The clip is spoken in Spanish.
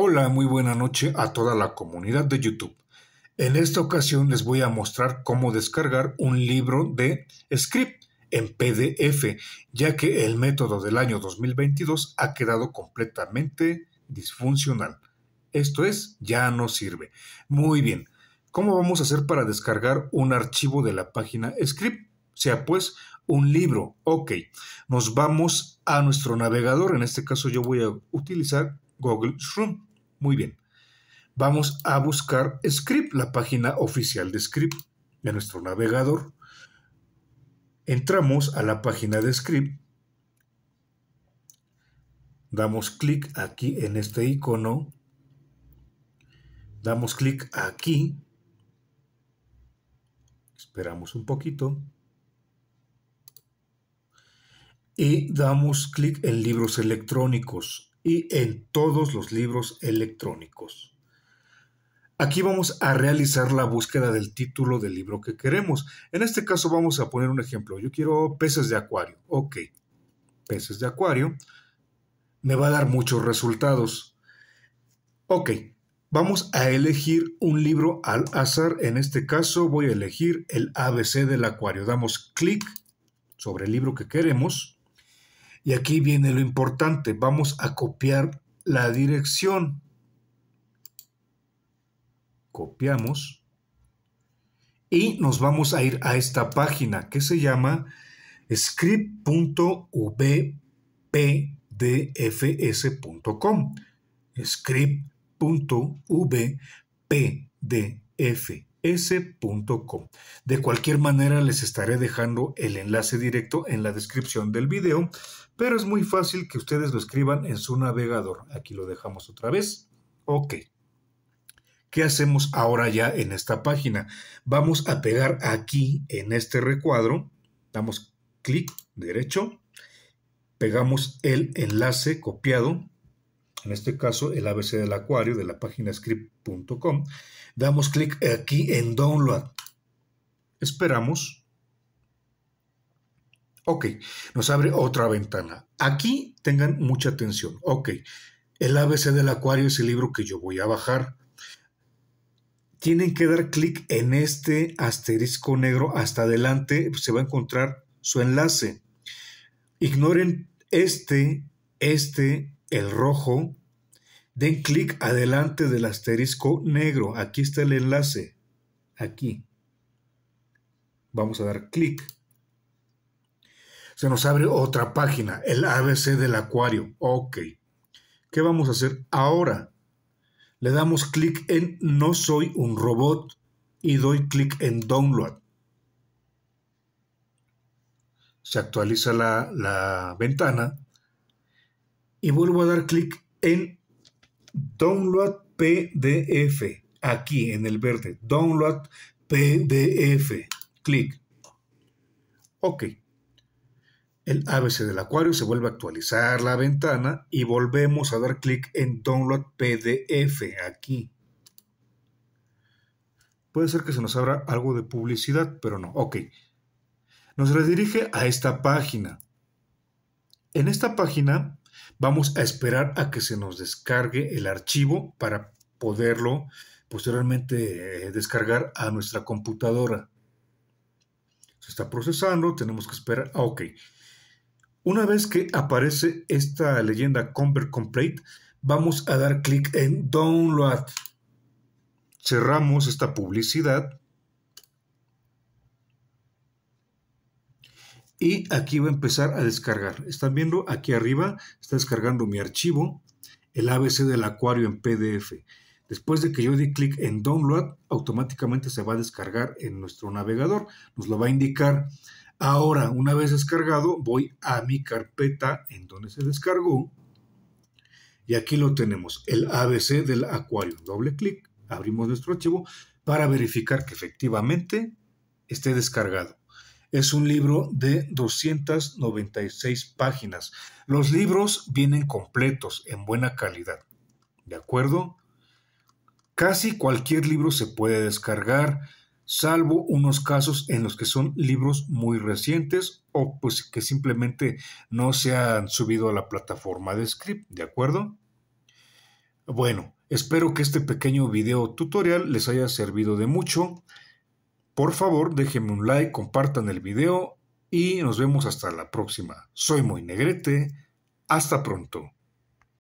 Hola, muy buena noche a toda la comunidad de YouTube. En esta ocasión les voy a mostrar cómo descargar un libro de script en PDF, ya que el método del año 2022 ha quedado completamente disfuncional. Esto es, ya no sirve. Muy bien, ¿cómo vamos a hacer para descargar un archivo de la página script? Sea pues un libro. Ok, nos vamos a nuestro navegador. En este caso yo voy a utilizar Google Chrome. Muy bien. Vamos a buscar Script, la página oficial de Script de nuestro navegador. Entramos a la página de Script. Damos clic aquí en este icono. Damos clic aquí. Esperamos un poquito y damos clic en libros electrónicos y en todos los libros electrónicos. Aquí vamos a realizar la búsqueda del título del libro que queremos. En este caso vamos a poner un ejemplo. Yo quiero peces de acuario. Ok, peces de acuario. Me va a dar muchos resultados. Ok, vamos a elegir un libro al azar. En este caso voy a elegir el ABC del acuario. Damos clic sobre el libro que queremos. Y aquí viene lo importante, vamos a copiar la dirección. Copiamos. Y nos vamos a ir a esta página que se llama script.vpdfs.com. script.vpdfs.com. De cualquier manera les estaré dejando el enlace directo en la descripción del video, pero es muy fácil que ustedes lo escriban en su navegador. Aquí lo dejamos otra vez. Ok. ¿Qué hacemos ahora ya en esta página? Vamos a pegar aquí en este recuadro, damos clic derecho, pegamos el enlace copiado en este caso el ABC del Acuario de la página script.com, damos clic aquí en Download. Esperamos. Ok, nos abre otra ventana. Aquí tengan mucha atención. Ok, el ABC del Acuario es el libro que yo voy a bajar. Tienen que dar clic en este asterisco negro hasta adelante, se va a encontrar su enlace. Ignoren este, este el rojo, den clic adelante del asterisco negro. Aquí está el enlace. Aquí. Vamos a dar clic. Se nos abre otra página, el ABC del acuario. Ok. ¿Qué vamos a hacer ahora? Le damos clic en No soy un robot y doy clic en Download. Se actualiza la, la ventana y vuelvo a dar clic en Download PDF. Aquí en el verde, Download PDF. Clic. Ok. El ABC del acuario se vuelve a actualizar la ventana y volvemos a dar clic en Download PDF aquí. Puede ser que se nos abra algo de publicidad, pero no. Ok. Nos redirige a esta página. En esta página Vamos a esperar a que se nos descargue el archivo para poderlo posteriormente eh, descargar a nuestra computadora. Se está procesando, tenemos que esperar. Ah, ok. Una vez que aparece esta leyenda Convert Complete, vamos a dar clic en Download. Cerramos esta publicidad y aquí va a empezar a descargar. Están viendo aquí arriba, está descargando mi archivo, el ABC del acuario en PDF. Después de que yo di clic en Download, automáticamente se va a descargar en nuestro navegador. Nos lo va a indicar. Ahora, una vez descargado, voy a mi carpeta en donde se descargó. Y aquí lo tenemos, el ABC del acuario. Doble clic, abrimos nuestro archivo para verificar que efectivamente esté descargado. Es un libro de 296 páginas. Los libros vienen completos, en buena calidad. ¿De acuerdo? Casi cualquier libro se puede descargar, salvo unos casos en los que son libros muy recientes o pues que simplemente no se han subido a la plataforma de script, ¿de acuerdo? Bueno, espero que este pequeño video tutorial les haya servido de mucho. Por favor, déjenme un like, compartan el video y nos vemos hasta la próxima. Soy Muy Negrete. Hasta pronto.